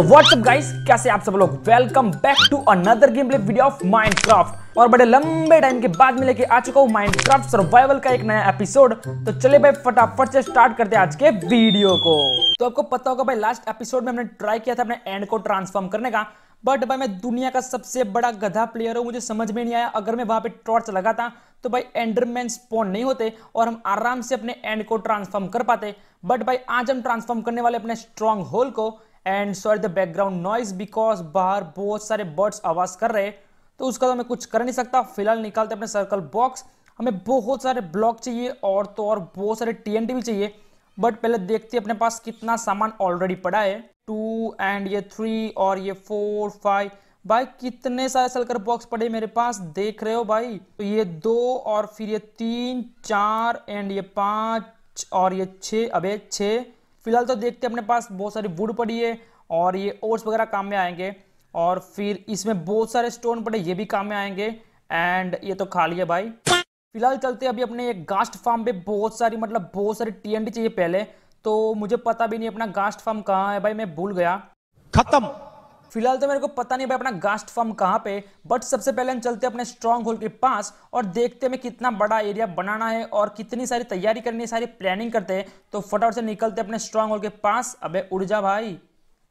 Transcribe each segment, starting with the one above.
तो WhatsApp guys कैसे आप सब लोग welcome back to another game play video of Minecraft और बड़े लंबे टाइम के बाद में लेके आ चुका हूँ माइनक्राफ्ट सर्वाइवल का एक नया एपिसोड तो चले भाई फटाफट से स्टार्ट करते हैं आज के वीडियो को तो आपको पता होगा भाई लास्ट एपिसोड में हमने ट्राई किया था अपने एंड को ट्रांसफॉर्म करने का बट भाई मैं दुनिया का सबसे बड़ा गधा प्लेयर हूँ मुझे समझ में नहीं आया अगर मैं वहां पे टॉर्च लगा था तो भाई एंडरमैन स्पॉन नहीं होते और हम आराम से अपने एंड को ट्रांसफॉर्म कर पाते बट भाई आज हम ट्रांसफॉर्म करने वाले अपने स्ट्रॉन्ग होल को and sorry the background noise because बाहर बहुत सारे बर्ड्स आवाज़ कर रहे तो उसका तो मैं कुछ कर नहीं सकता फिलहाल निकालते अपने सर्कल बॉक्स हमें बहुत सारे ब्लॉक चाहिए और तो और बहुत सारे टी भी चाहिए बट पहले देखते अपने पास कितना सामान ऑलरेडी पड़ा है टू एंड ये थ्री और ये फोर फाइव भाई कितने सारे सर्कल बॉक्स पड़े मेरे पास देख रहे हो भाई तो ये दो और फिर ये तीन चार एंड ये पांच और ये छे अबे छे फिलहाल तो देखते अपने पास बहुत सारी वुड पड़ी है और ये ओट्स वगैरह काम में आएंगे और फिर इसमें बहुत सारे स्टोन पड़े ये भी काम में आएंगे एंड ये तो खा लिया भाई फिलहाल चलते अभी अपने ये गास्ट फार्म पे बहुत सारी मतलब बहुत सारी टीएनडी चाहिए पहले तो मुझे पता भी नहीं अपना गास्ट फार्म कहाँ है भाई मैं भूल गया खत्म फिलहाल तो मेरे को पता नहीं भाई अपना गास्ट फॉर्म कहाँ पे बट सबसे पहले हम चलते हैं अपने स्ट्रॉन्ग होल के पास और देखते हैं कितना बड़ा एरिया बनाना है और कितनी सारी तैयारी करनी है सारी प्लानिंग करते हैं तो फटाफट से निकलते अपने स्ट्रॉन्ग होल के पास अब उड़ जा भाई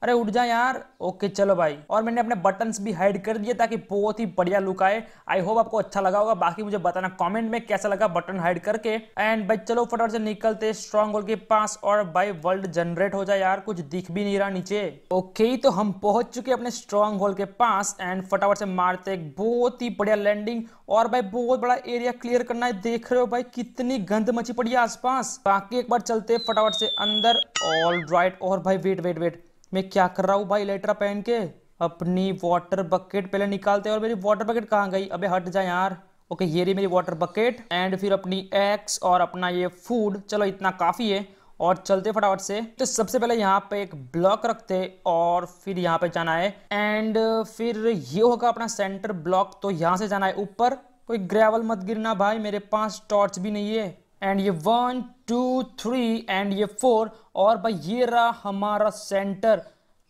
अरे उठ जा यार ओके चलो भाई और मैंने अपने बटन्स भी हाइड कर दिए ताकि बहुत ही बढ़िया लुक आए आई होप आपको अच्छा लगा होगा बाकी मुझे बताना कमेंट में कैसा लगा बटन हाइड करके एंड भाई चलो फटाफट से निकलते स्ट्रॉन्ग होल के पास और भाई वर्ल्ड जनरेट हो जाए यार कुछ दिख भी नहीं रहा नीचे ओके तो हम पहुंच चुके अपने स्ट्रॉन्ग होल के पास एंड फटाफट से मारते एक बहुत ही बढ़िया लैंडिंग और भाई बहुत बड़ा एरिया क्लियर करना है देख रहे हो भाई कितनी गंद मची पड़ी है आसपास बाकी एक बार चलते फटाफट से अंदर ऑल राइट और भाई वेट वेट वेट मैं क्या कर रहा हूँ भाई लेटरा पहन के अपनी वाटर बकेट पहले निकालते हैं और मेरी वाटर बकेट कहाँ गई अबे हट जा यार ओके ये रही मेरी वाटर बकेट एंड फिर अपनी एक्स और अपना ये फूड चलो इतना काफ़ी है और चलते फटाफट से तो सबसे पहले यहाँ पे एक ब्लॉक रखते और फिर यहाँ पे जाना है एंड फिर ये होगा अपना सेंटर ब्लॉक तो यहाँ से जाना है ऊपर कोई ग्रेवल मत गिरना भाई मेरे पास टॉर्च भी नहीं है एंड ये वन टू थ्री एंड ये फोर और भाई ये रहा हमारा centre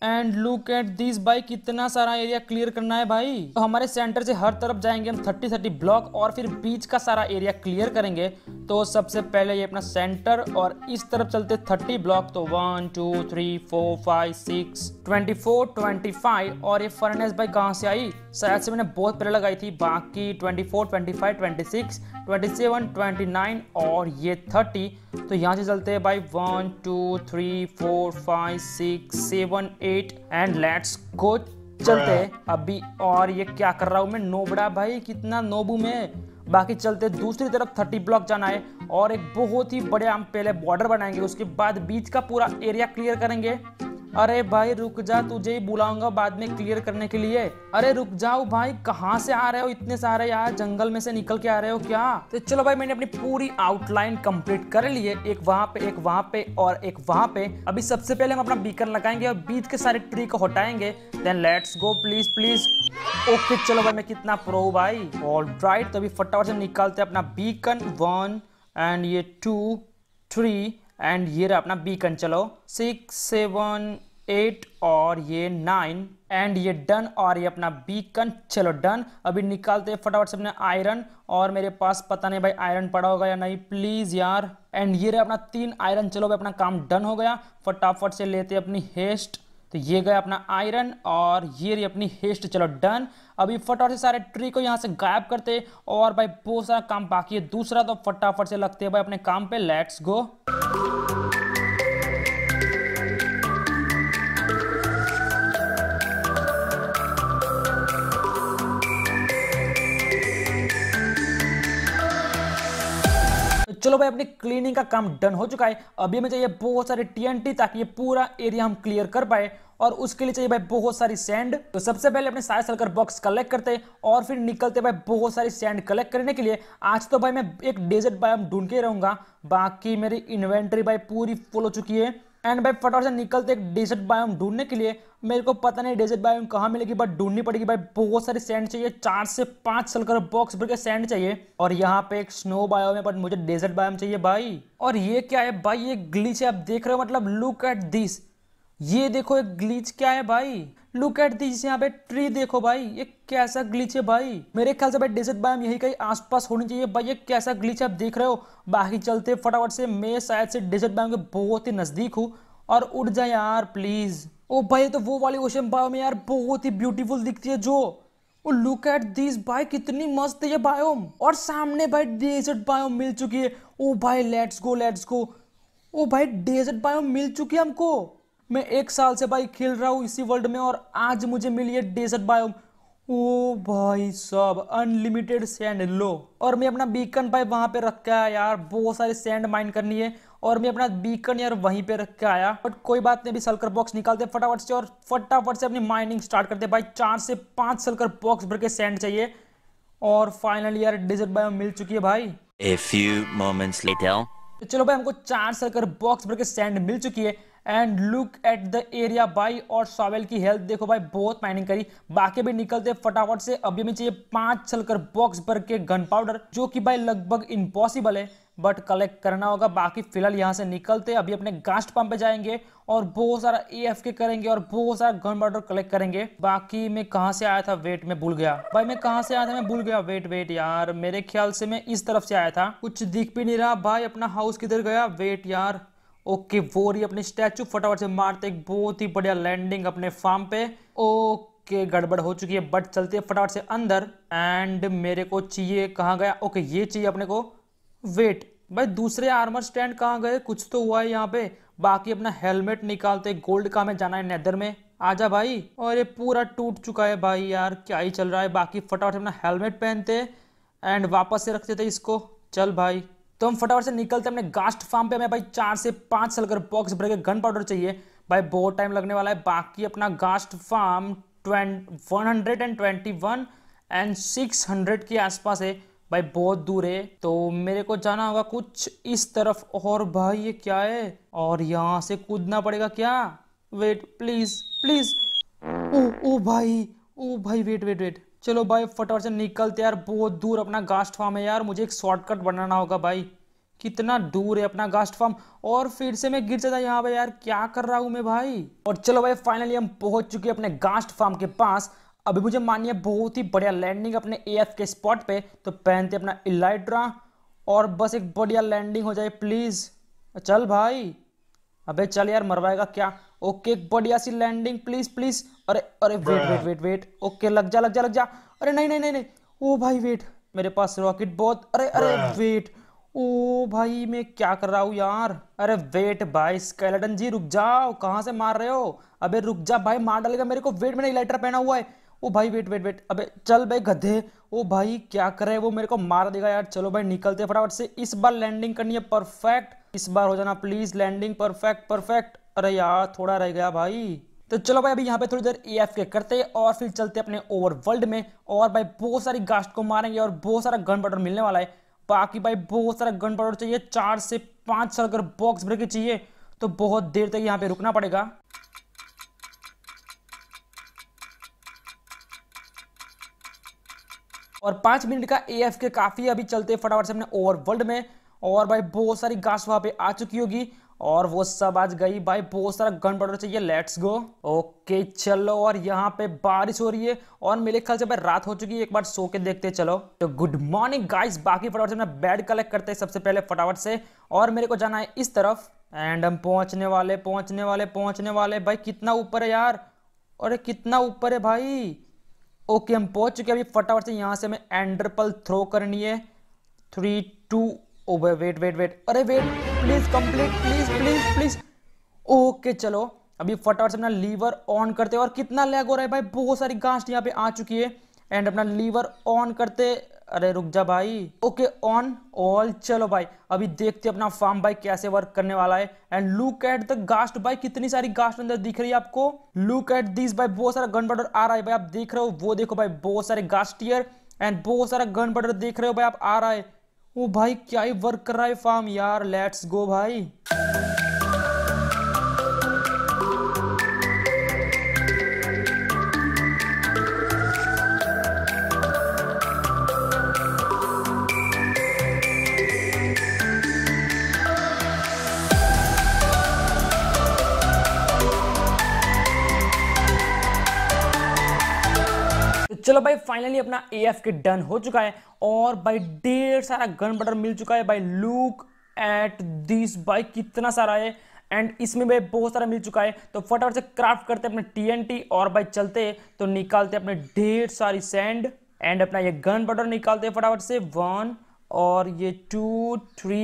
and look at this भाई कितना सारा एरिया क्लियर करना है भाई तो हमारे सेंटर से हर तरफ जाएंगे हम थर्टी थर्टी ब्लॉक और फिर बीच का सारा एरिया क्लियर करेंगे तो सबसे पहले ये अपना सेंटर और इस तरफ चलते थर्टी ब्लॉक तो one two three four five six twenty four twenty five और ये फर्नेस भाई कहाँ से आई शायद से मैंने बहुत पहले लगाई थी बाकी 24, 25, 26, 27, 29 और ये 30 तो यहाँ से चलते हैं भाई one two three four five six seven eight and let's go चलते हैं अभी और ये क्या कर रहा हूँ मैं नोबड़ा भाई कितना नोबू में बाकी चलते दूसरी तरफ थर्टी ब्लॉक जाना है और एक बहुत ही बड़े हम पहले बॉर्डर बनाएंगे उसके बाद बीच का पूरा एरिया क्लियर करेंगे अरे भाई रुक जा तुझे ही बुलाऊंगा बाद में क्लियर करने के लिए अरे रुक जाओ भाई कहाँ से आ रहे हो इतने सारे यार जंगल में से निकल के आ रहे हो क्या तो चलो भाई मैंने अपनी पूरी आउटलाइन कंप्लीट कर ली है एक वहाँ पे एक वहाँ पे और एक वहाँ पे अभी सबसे पहले हम अपना बीकर लगाएंगे और बीच के सारे ट्री को हटाएंगे then let's go please please okay चलो भाई मैं कितना प्रो भाई ऑल राइट तो अभी फटाफट से निकालते अपना बीकन वन एंड ये टू थ्री एंड ये रहा अपना बी चलो सिक्स सेवन एट और ये नाइन एंड ये डन और ये अपना बीकन चलो डन अभी निकालते हैं फटाफट से अपने आयरन और मेरे पास पता नहीं भाई आयरन पड़ा होगा या नहीं प्लीज़ यार एंड ये रहा अपना तीन आयरन चलो भाई अपना काम डन हो गया फटाफट से लेते अपनी हेस्ट तो ये गए अपना आयरन और ये रही अपनी हेस्ट चलो डन अभी फटाफट से सारे ट्री को यहाँ से गायब करते और भाई बहुत सारा काम बाकी है दूसरा तो फटाफट से लगते हैं भाई अपने काम पे लेट्स गो चलो भाई अपनी क्लीनिंग का काम डन हो चुका है अभी हमें चाहिए बहुत सारे टीएनटी ताकि ये पूरा एरिया हम क्लियर कर पाए और उसके लिए चाहिए भाई बहुत सारी सैंड तो सबसे पहले अपने सारे सलकर बॉक्स कलेक्ट करते हैं और फिर निकलते भाई बहुत सारी सैंड कलेक्ट करने के लिए आज तो भाई मैं एक डेजर्ट बायोम ढूंढ के रहूंगा बाकी मेरी इन्वेंट्री भाई पूरी फुल हो चुकी है एंड भाई फटाफट से निकलते एक डेजर्ट बायोम ढूंढने के लिए मेरे को पता नहीं डेजर्ट बायोम कहाँ मिलेगी बट ढूंढनी पड़ेगी भाई बहुत सारी सैंड चाहिए चार से पाँच सलकर बॉक्स भर के सैंड चाहिए और यहाँ पे एक स्नो बायोम है बट मुझे डेजर्ट बायोम चाहिए भाई और ये क्या है भाई ये ग्लीच है आप देख रहे हो मतलब लुक एट दिस ये देखो एक ग्लीच क्या है भाई लुक एट दिस यहाँ पे ट्री देखो भाई ये कैसा ग्लिच है भाई मेरे ख्याल से भाई डेजर्ट बायोम यही कहीं आसपास होनी चाहिए भाई ये कैसा ग्लिच आप देख रहे हो बाकी चलते फटाफट से मैं शायद से डेजर्ट बायोम के बहुत ही नज़दीक हूँ और उठ जाए यार प्लीज़ ओ भाई तो वो वाली ओशन बायो में यार बहुत ही ब्यूटीफुल दिखती है जो ओ लुक एट दिस भाई कितनी मस्त है ये बायोम और सामने भाई डेजर्ट बायोम मिल चुकी है ओ भाई लेट्स गो लेट्स गो ओ भाई डेजर्ट बायोम मिल चुकी है हमको मैं एक साल से भाई खेल रहा हूँ इसी वर्ल्ड में और आज मुझे मिली है डेजर्ट बायोम ओ भाई सब अनलिमिटेड सैंड लो और मैं अपना बीकन भाई वहाँ पे रख के आया यार बहुत सारे सैंड माइन करनी है और मैं अपना बीकन यार वहीं पे रख के आया बट कोई बात नहीं अभी सल्कर बॉक्स निकालते फटाफट से और फटाफट से अपनी माइनिंग स्टार्ट करते भाई चार से पाँच सल्कर बॉक्स भर के सैंड चाहिए और फाइनली यार डेजर्ट बायोम मिल चुकी है भाई ए फ्यू मोमेंट्स later. तो चलो भाई हमको चार सल्कर बॉक्स भर के सैंड मिल चुकी है and look at the area बाई और सॉवेल की हेल्थ देखो भाई बहुत माइनिंग करी बाकी भी निकलते फटाफट से अभी हमें चाहिए पांच कर बॉक्स भर के गन पाउडर जो कि भाई लगभग इम्पॉसिबल है बट कलेक्ट करना होगा बाकी फिलहाल यहाँ से निकलते अभी अपने गास्ट पंप पे जाएंगे और बहुत सारा ए के करेंगे और बहुत सारा गन पाउडर कलेक्ट करेंगे बाकी मैं कहाँ से आया था वेट में भूल गया भाई मैं कहाँ से आया था मैं भूल गया वेट वेट यार मेरे ख्याल से मैं इस तरफ से आया था कुछ दिख भी नहीं रहा भाई अपना हाउस किधर गया वेट यार ओके वो रही अपनी स्टैचू फटाफट से मारते एक बहुत ही बढ़िया लैंडिंग अपने फार्म पे ओके गड़बड़ हो चुकी है बट चलते हैं फटाफट से अंदर एंड मेरे को चाहिए कहाँ गया ओके ये चाहिए अपने को वेट भाई दूसरे आर्मर स्टैंड कहाँ गए कुछ तो हुआ है यहाँ पे बाकी अपना हेलमेट निकालते गोल्ड का हमें जाना है नेदर में आजा भाई और ये पूरा टूट चुका है भाई यार क्या ही चल रहा है बाकी फटाफट अपना हेलमेट पहनते एंड वापस से रखते थे इसको चल भाई तो हम फटाफट से निकलते हैं अपने गास्ट फार्म पे हमें भाई चार से पांच साल कर बॉक्स भर के गन पाउडर चाहिए भाई बहुत टाइम लगने वाला है बाकी अपना ghast farm one and twenty one and six hundred के आसपास है भाई बहुत दूर है तो मेरे को जाना होगा कुछ इस तरफ और भाई ये क्या है और यहाँ से कूदना पड़ेगा क्या वेट प्लीज़ प्लीज़ ओ ओ भाई ओ भाई वेट वेट वेट चलो भाई फटाफट से निकलते यार बहुत दूर अपना गास्ट फार्म है यार मुझे एक शॉर्टकट बनाना होगा भाई कितना दूर है अपना गास्ट फार्म और फिर से मैं गिर जाता यहाँ पे यार क्या कर रहा हूँ मैं भाई और चलो भाई फाइनली हम पहुंच चुके हैं अपने गास्ट फार्म के पास अभी मुझे मानिए बहुत ही बढ़िया लैंडिंग अपने ए के स्पॉट पे तो पहनते अपना इलाइट्रा और बस एक बढ़िया लैंडिंग हो जाए प्लीज़ चल भाई अबे चल यार मरवाएगा क्या ओके बढ़िया सी लैंडिंग प्लीज़ प्लीज़ अरे अरे wait wait wait wait okay लग जा लग जा लग जा अरे नहीं नहीं नहीं नहीं ओ भाई वेट मेरे पास रॉकेट बहुत अरे अरे वेट ओ भाई मैं क्या कर रहा हूँ यार अरे वेट भाई स्केलेटन जी रुक जाओ कहाँ से मार रहे हो अबे रुक जा भाई मार डालेगा मेरे को वेट मैंने इलाइटर पहना हुआ है ओ भाई वेट वेट वेट अबे चल भाई गधे ओ भाई क्या कर रहे हैं वो मेरे को मार देगा यार चलो भाई निकलते फटाफट से इस बार लैंडिंग करनी है परफेक्ट इस बार हो जाना प्लीज लैंडिंग परफेक्ट परफेक्ट अरे यार थोड़ा रह गया भाई तो चलो भाई अभी यहाँ पे थोड़ी देर ए एफ के करते और फिर चलते अपने ओवर वर्ल्ड में और भाई बहुत सारी गास्ट को मारेंगे और बहुत सारा गन पाउडर मिलने वाला है बाकी भाई बहुत सारा गन पाउडर चाहिए चार से पांच साल अगर बॉक्स भर के चाहिए तो बहुत देर तक यहाँ पे रुकना पड़ेगा और पांच मिनट का ए एफ के काफ़ी अभी चलते फटाफट से अपने ओवर वर्ल्ड में और भाई बहुत सारी गास्ट वहां पर आ चुकी होगी और वो सब आज गई भाई बहुत सारा गन बॉर्डर चाहिए लेट्स गो ओके चलो और यहाँ पे बारिश हो रही है और मेरे ख्याल से भाई रात हो चुकी है एक बार सो के देखते चलो तो गुड मॉर्निंग गाइस बाकी फटाफट से मैं बेड कलेक्ट करते हैं सबसे पहले फटाफट से और मेरे को जाना है इस तरफ एंड हम पहुंचने वाले पहुंचने वाले पहुंचने वाले भाई कितना ऊपर है यार अरे कितना ऊपर है भाई ओके हम पहुंच चुके हैं अभी फटाफट से यहाँ से हमें एंडरपल थ्रो करनी है थ्री टू ओ वेट वेट वेट अरे wait please complete please please please okay चलो अभी फटाफट से अपना लीवर ऑन करते और कितना लैग हो रहा है भाई बहुत सारी घास यहाँ पे आ चुकी है एंड अपना लीवर ऑन करते अरे रुक जा भाई ओके ऑन ऑल चलो भाई अभी देखते अपना फार्म भाई कैसे वर्क करने वाला है and look at the ghast भाई कितनी सारी गास्ट अंदर दिख रही है आपको लुक एट दिस भाई बहुत सारा गन बॉर्डर आ रहा है भाई आप देख रहे हो वो देखो भाई बहुत सारे गास्टियर एंड बहुत सारा गन बॉर्डर देख रहे हो भाई आप आ रहा है ओ भाई क्या ही वर्क कर रहा है फार्म यार लेट्स गो भाई फाइनली अपना ए एफ के डन हो चुका है और भाई ढेर सारा गन बटर मिल चुका है भाई लुक एट दिस भाई कितना सारा है एंड इसमें भाई बहुत सारा मिल चुका है तो फटाफट से क्राफ्ट करते अपने टी और भाई चलते तो निकालते अपने ढेर सारी सैंड एंड अपना ये गन बटर निकालते फटाफट से वन और ये टू थ्री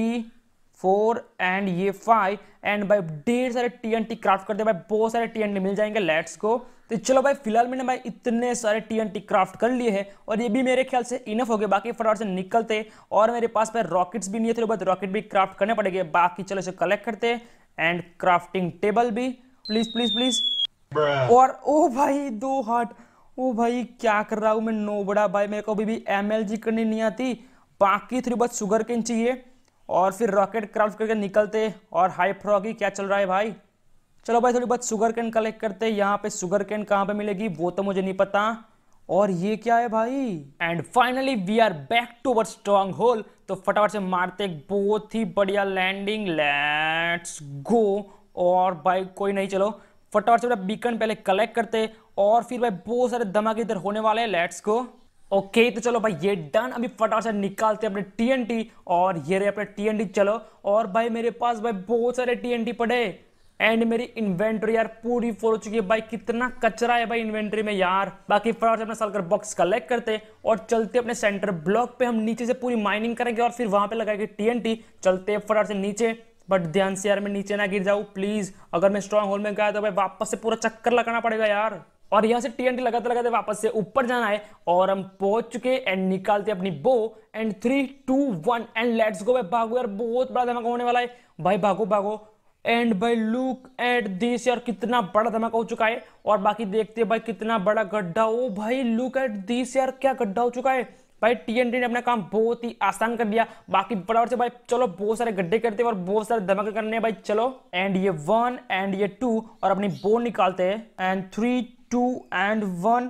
फोर एंड ये फाइव एंड भाई ढेर सारे टी एन टी क्राफ्ट करते भाई बहुत सारे टी एन टी मिल जाएंगे लेट्स गो तो चलो भाई फिलहाल मैंने भाई इतने सारे टी एन टी क्राफ्ट कर लिए हैं और ये भी मेरे ख्याल से इनफ हो गए बाकी फटाफट से निकलते और मेरे पास भाई रॉकेट्स भी नहीं है तो बट रॉकेट भी क्राफ्ट करने पड़ेंगे बाकी चलो इसे कलेक्ट करते हैं एंड क्राफ्टिंग टेबल भी प्लीज प्लीज प्लीज और ओ भाई दो हार्ट ओ भाई क्या कर रहा हूँ मैं नोबड़ा भाई मेरे को अभी भी एम करनी नहीं आती बाकी थोड़ी बहुत शुगर केन चाहिए और फिर रॉकेट क्राफ्ट करके निकलते और हाई फ्रॉगी क्या चल रहा है भाई चलो भाई थोड़ी बहुत शुगर कैन कलेक्ट करते हैं यहाँ पे शुगर कैन कहाँ पे मिलेगी वो तो मुझे नहीं पता और ये क्या है भाई and finally we are back to our stronghold तो फटाफट से मारते एक बहुत ही बढ़िया लैंडिंग लेट्स गो और भाई कोई नहीं चलो फटाफट से बीकन पहले कलेक्ट करते और फिर भाई बहुत सारे धमाके इधर होने वाले हैं लेट्स गो ओके okay, तो चलो भाई ये डन अभी फटाफट से निकालते हैं अपने टीएनटी और ये रहे अपने टीएनटी चलो और भाई मेरे पास भाई बहुत सारे टीएनटी पड़े एंड मेरी इन्वेंट्री यार पूरी फुल हो चुकी है भाई कितना कचरा है भाई इन्वेंट्री में यार बाकी फटाफट अपना सलकर बॉक्स कलेक्ट करते और चलते अपने सेंटर ब्लॉक पे हम नीचे से पूरी माइनिंग करेंगे और फिर वहां पे लगाएंगे टीएनटी चलते फटाफट से नीचे बट ध्यान से यार मैं नीचे ना गिर जाऊँ प्लीज अगर मैं स्ट्रॉन्ग होल में गया तो भाई वापस से पूरा चक्कर लगाना पड़ेगा यार और यहाँ से टीएनटी लगाते लगाते वापस से ऊपर जाना है और हम पहुंच चुके एंड निकालते अपनी bow and three two one and let's go भाई भागो यार बहुत बड़ा धमाका होने वाला है भाई भागो भागो एंड भाई लुक एट दिस यार कितना बड़ा धमाका हो चुका है और बाकी देखते हैं भाई कितना बड़ा गड्ढा ओ भाई लुक एट दिस यार क्या गड्ढा हो चुका है भाई टीएनडी ने अपना काम बहुत ही आसान कर दिया बाकी बराबर से भाई चलो बहुत सारे गड्ढे करते हैं और बहुत सारे धमाके करने हैं भाई चलो एंड ये वन एंड ये टू और अपनी बोन निकालते हैं and three two and one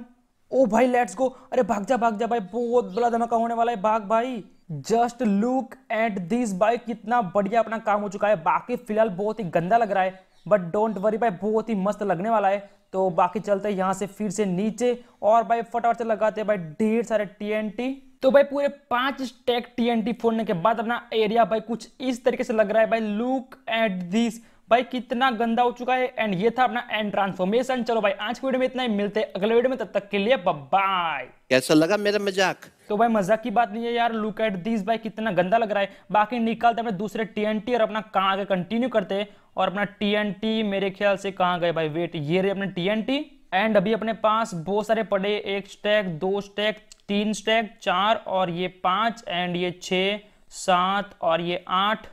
ओ भाई लेट्स गो अरे भाग जा भाग जा भाई बहुत बड़ा धमाका होने वाला है भाग भाई just look at this bike कितना बढ़िया अपना काम हो चुका है बाकी फिलहाल बहुत ही गंदा लग रहा है बट डोंट वरी भाई बहुत ही मस्त लगने वाला है तो बाकी चलते हैं यहाँ से फिर से नीचे और भाई फटाफट से लगाते हैं भाई ढेर सारे टीएनटी तो भाई पूरे पांच स्टैक टीएनटी फोड़ने के बाद अपना एरिया भाई कुछ इस तरीके से लग रहा है भाई लुक एट दिस भाई कितना गंदा हो चुका है एंड ये था अपना एंड ट्रांसफॉर्मेशन चलो भाई आज की वीडियो में इतना ही मिलते हैं अगले वीडियो में तब तक के लिए बाय कैसा लगा मेरा मजाक तो भाई मजाक की बात नहीं है यार लुक एट दिस भाई कितना गंदा लग रहा है बाकी निकालते अपने दूसरे टीएनटी और अपना कहाँ आगे कंटिन्यू करते और अपना टीएनटी मेरे ख्याल से कहाँ गए भाई वेट ये रहे अपने टीएनटी एंड अभी अपने पास बहुत सारे पड़े एक स्टैक दो स्टैक तीन स्टैक चार और ये पांच एंड ये छः सात और ये आठ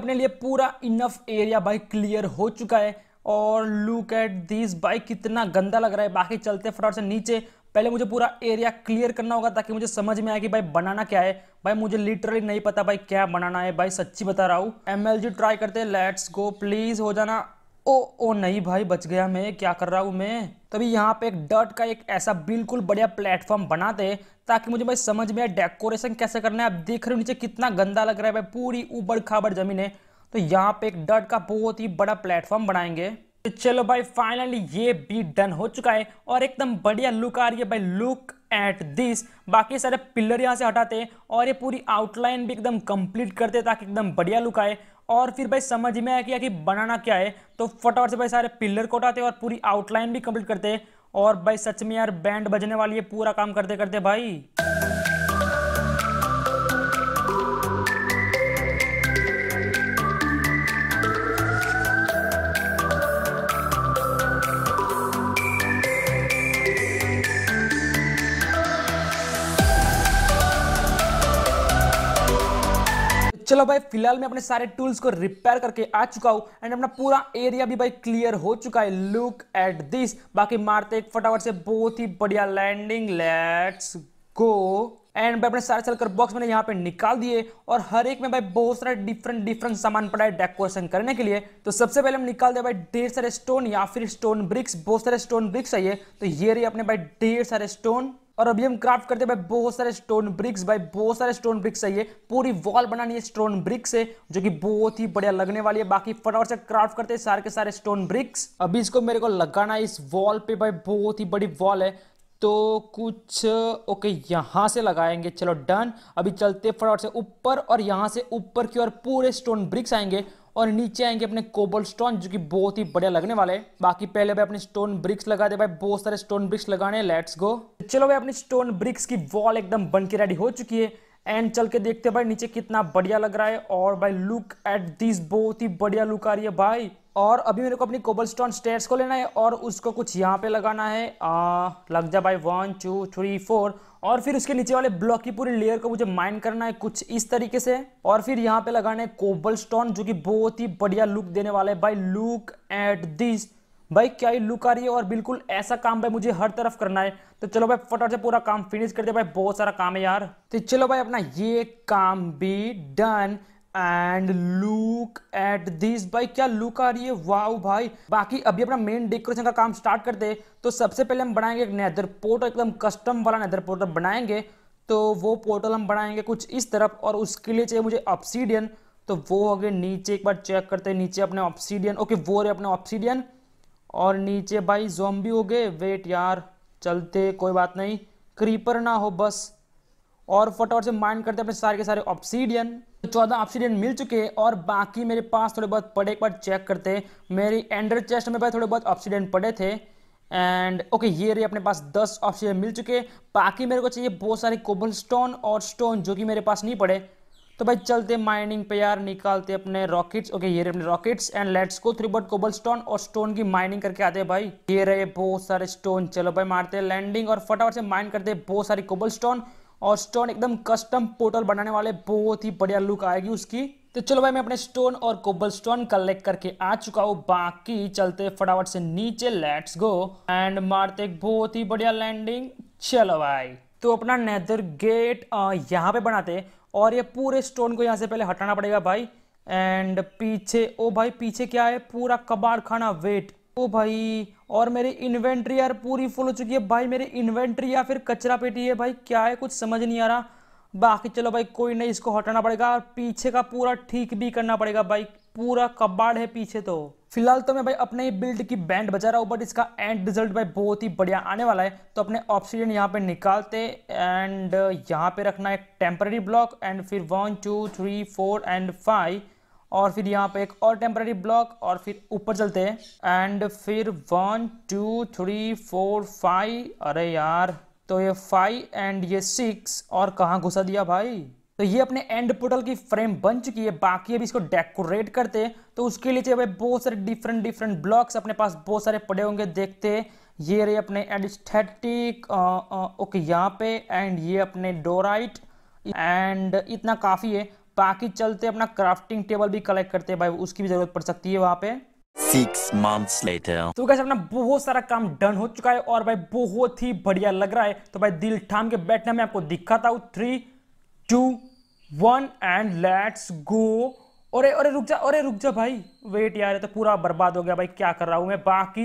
अपने लिए पूरा इनफ एरिया बाइक क्लियर हो चुका है और लुक एट दिस बाइक कितना गंदा लग रहा है बाकी चलते फटाफट से नीचे पहले मुझे पूरा एरिया क्लियर करना होगा ताकि मुझे समझ में आए कि भाई बनाना क्या है भाई मुझे लिटरली नहीं पता भाई क्या बनाना है भाई सच्ची बता रहा हूँ एम ट्राई करते हैं लेट्स गो प्लीज़ हो जाना ओ ओ नहीं भाई बच गया मैं क्या कर रहा हूँ मैं तभी यहाँ पे एक डर्ट का एक ऐसा बिल्कुल बढ़िया प्लेटफॉर्म बना दे ताकि मुझे भाई समझ में आए डेकोरेशन कैसे करना है आप देख रहे हो नीचे कितना गंदा लग रहा है भाई पूरी उबड़ खाबड़ जमीन है तो यहाँ पे एक डर्ट का बहुत ही बड़ा प्लेटफॉर्म बनाएंगे तो चलो भाई फाइनली ये भी डन हो चुका है और एकदम बढ़िया लुक आ रही है भाई लुक एट दिस बाकी सारे पिलर यहाँ से हटाते हैं और ये पूरी आउटलाइन भी एकदम कंप्लीट करते ताकि एकदम बढ़िया लुक आए और फिर भाई समझ में आया कि, कि बनाना क्या है तो फटाफट से भाई सारे पिलर को उठाते और पूरी आउटलाइन भी कंप्लीट करते और भाई सच में यार बैंड बजने वाली है पूरा काम करते करते भाई चलो भाई फिलहाल मैं अपने सारे टूल्स को रिपेयर करके आ चुका हूँ एंड अपना पूरा एरिया भी भाई क्लियर हो चुका है लुक एट दिस बाकी मारते एक फटाफट से बहुत ही बढ़िया लैंडिंग लेट्स गो एंड भाई अपने सारे चलकर बॉक्स मैंने यहाँ पे निकाल दिए और हर एक में भाई बहुत सारे डिफरेंट डिफरेंट सामान पड़ा है डेकोरेशन करने के लिए तो सबसे पहले हम निकाल दे भाई ढेर सारे स्टोन या फिर स्टोन ब्रिक्स बहुत सारे स्टोन ब्रिक्स चाहिए तो ये रही अपने भाई ढेर सारे स्टोन और अभी हम क्राफ्ट करते हैं भाई बहुत सारे स्टोन ब्रिक्स भाई बहुत सारे स्टोन ब्रिक्स चाहिए पूरी वॉल बनानी है स्टोन ब्रिक्स से जो कि बहुत ही बढ़िया लगने वाली है बाकी फटाफट से क्राफ्ट करते हैं सारे के सारे स्टोन ब्रिक्स अभी इसको मेरे को लगाना है इस वॉल पे भाई बहुत ही बड़ी वॉल है तो कुछ ओके यहाँ से लगाएंगे चलो डन अभी चलते फटाफट से ऊपर और यहाँ से ऊपर की ओर पूरे स्टोन ब्रिक्स आएंगे और नीचे आएंगे अपने कोबल स्टोन जो कि बहुत ही बढ़िया लगने वाले हैं बाकी पहले भाई अपने स्टोन ब्रिक्स लगा दे भाई बहुत सारे स्टोन ब्रिक्स लगाने लेट्स गो चलो भाई अपनी स्टोन ब्रिक्स की वॉल एकदम बन के रेडी हो चुकी है एंड चल के देखते हैं भाई नीचे कितना बढ़िया लग रहा है और भाई लुक एट दिस बहुत ही बढ़िया लुक आ रही है भाई और अभी मेरे को अपनी कोबल स्टोन स्टेट्स को लेना है और उसको कुछ यहाँ पे लगाना है आ, लग जा भाई वन टू थ्री फोर और फिर उसके नीचे वाले ब्लॉक की पूरी लेयर को मुझे माइन करना है कुछ इस तरीके से और फिर यहाँ पे लगाना है कोबल स्टोन जो कि बहुत ही बढ़िया लुक देने वाला है भाई लुक एट दिस भाई क्या ही लुक आ रही है और बिल्कुल ऐसा काम भाई मुझे हर तरफ करना है तो चलो भाई फटाफट से पूरा काम फिनिश कर दे भाई बहुत सारा काम है यार तो चलो भाई अपना ये काम भी done and look at this भाई क्या लुक आ रही है वाह भाई बाकी अभी अपना मेन डेकोरेशन का काम स्टार्ट करते तो सबसे पहले हम बनाएंगे एक नेदर पोर्टल एकदम कस्टम वाला नेदर पोर्टल बनाएंगे तो वो पोर्टल हम बनाएंगे कुछ इस तरफ और उसके लिए चाहिए मुझे ऑप्सीडियन तो वो हो गए नीचे एक बार चेक करते हैं नीचे अपने ऑप्सीडियन ओके वो रहे अपने ऑप्सीडियन और नीचे भाई जोम्बी हो गए वेट यार चलते कोई बात नहीं क्रीपर ना हो बस और फटाफट से माइंड करते अपने सारे के सारे ऑप्सीडियन चौदह ऑप्सीडियन मिल चुके हैं और बाकी मेरे पास थोड़े बहुत पड़े एक बार चेक करते मेरी एंडर चेस्ट में भाई थोड़े बहुत ऑप्सीडियन पड़े थे एंड ओके okay, ये रही अपने पास दस ऑप्सीडियन मिल चुके हैं बाकी मेरे को चाहिए बहुत सारे कोबल स्टोन और स्टोन जो कि मेरे पास नहीं पड़े तो भाई चलते माइनिंग पे यार निकालते अपने रॉकेट्स ओके ये अपने रॉकेट्स एंड लेट्स को थ्री बट कोबल स्टोन और स्टोन की माइनिंग करके आते हैं भाई ये रहे बहुत सारे स्टोन चलो भाई मारते हैं लैंडिंग और फटाफट से माइन करते हैं बहुत सारी कोबल स्टोन और स्टोन एकदम कस्टम पोर्टल बनाने वाले बहुत ही बढ़िया लुक आएगी उसकी तो चलो भाई मैं अपने स्टोन और कोबल स्टोन कलेक्ट करके आ चुका हूँ बाकी चलते फटाफट से नीचे लेट्स गो एंड मारते बहुत ही बढ़िया लैंडिंग चलो भाई तो अपना नेदर गेट यहाँ पे बनाते और ये पूरे स्टोन को यहाँ से पहले हटाना पड़ेगा भाई एंड पीछे ओ भाई पीछे क्या है पूरा कबाड़ खाना वेट ओ भाई और मेरी इन्वेंट्री यार पूरी फुल हो चुकी है भाई मेरी इन्वेंट्री या फिर कचरा पेटी है भाई क्या है कुछ समझ नहीं आ रहा बाकी चलो भाई कोई नहीं इसको हटाना पड़ेगा और पीछे का पूरा ठीक भी करना पड़ेगा भाई पूरा कबाड़ है पीछे तो फिलहाल तो मैं भाई अपने ही बिल्ड की बैंड बजा रहा हूँ बट इसका एंड रिजल्ट भाई बहुत ही बढ़िया आने वाला है तो अपने ऑक्सीजन यहाँ पे निकालते एंड uh, यहाँ पे रखना एक टेम्पररी ब्लॉक एंड फिर one two three four and five और फिर यहाँ पे एक और टेम्पररी ब्लॉक और फिर ऊपर चलते हैं एंड फिर one two three four five अरे यार तो ये फाइव एंड ये सिक्स और कहाँ घुसा दिया भाई तो ये अपने एंड पोर्टल की फ्रेम बन चुकी है बाकी अभी इसको डेकोरेट करते हैं तो उसके लिए चाहिए बहुत सारे डिफरेंट डिफरेंट ब्लॉक्स अपने पास बहुत सारे पड़े होंगे देखते ये रहे अपने एडिस्थेटिक ओके यहाँ पे एंड ये अपने डोराइट एंड इतना काफ़ी है बाकी चलते अपना क्राफ्टिंग टेबल भी कलेक्ट करते हैं भाई उसकी भी जरूरत पड़ सकती है वहाँ पे सिक्स मंथ्स तो कैसे अपना बहुत सारा काम डन हो चुका है और भाई बहुत ही बढ़िया लग रहा है तो भाई दिल ठाम के बैठना मैं आपको दिखाता हूँ three two one and let's go अरे अरे रुक जा अरे रुक जा भाई वेट यार तो पूरा बर्बाद हो गया भाई क्या कर रहा हूँ मैं बाकी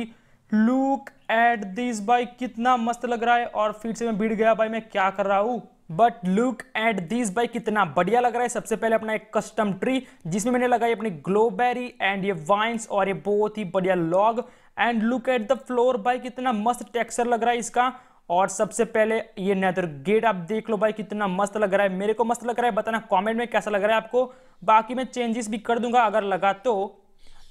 लुक एट दिस भाई कितना मस्त लग रहा है और फिर से मैं भिड़ गया भाई मैं क्या कर रहा हूँ बट लुक एट दिस भाई कितना बढ़िया लग रहा है सबसे पहले अपना एक कस्टम ट्री जिसमें मैंने लगाई अपनी ग्लोबेरी एंड ये वाइन्स और ये बहुत ही बढ़िया log and look at the floor भाई कितना मस्त टेक्सचर लग रहा है इसका और सबसे पहले ये नेदर गेट आप देख लो भाई कितना मस्त लग रहा है मेरे को मस्त लग रहा है बताना कमेंट में कैसा लग रहा है आपको बाकी मैं चेंजेस भी कर दूंगा अगर लगा तो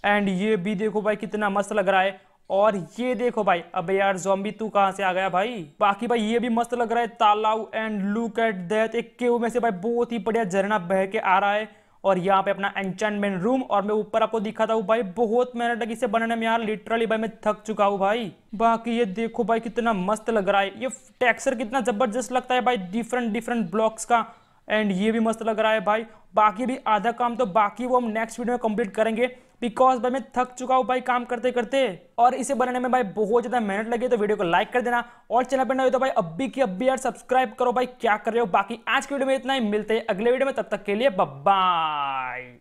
एंड ये भी देखो भाई कितना मस्त लग रहा है और ये देखो भाई अबे यार जोम्बी तू कहां से आ गया भाई बाकी भाई ये भी मस्त लग रहा है तालाउ एंड लुक एट दैट एक केव में से भाई बहुत ही बढ़िया झरना बह के आ रहा है और यहाँ पे अपना एंचमेंट रूम और मैं ऊपर आपको दिखा था भाई बहुत मेहनत लगी इसे बनाने में यार लिटरली भाई मैं थक चुका हूँ भाई बाकी ये देखो भाई कितना मस्त लग रहा है ये टेक्सर कितना जबरदस्त लगता है भाई डिफरेंट डिफरेंट ब्लॉक्स का एंड ये भी मस्त लग रहा है भाई बाकी भी आधा काम तो बाकी वो हम नेक्स्ट वीडियो में कंप्लीट करेंगे बिकॉज भाई मैं थक चुका हूँ भाई काम करते करते और इसे बनाने में भाई बहुत ज़्यादा मेहनत लगी तो वीडियो को लाइक कर देना और चैनल पर नए तो भाई अभी की अभी यार सब्सक्राइब करो भाई क्या कर रहे हो बाकी आज के वीडियो में इतना ही मिलते हैं अगले वीडियो में तब तक के लिए बब्बाई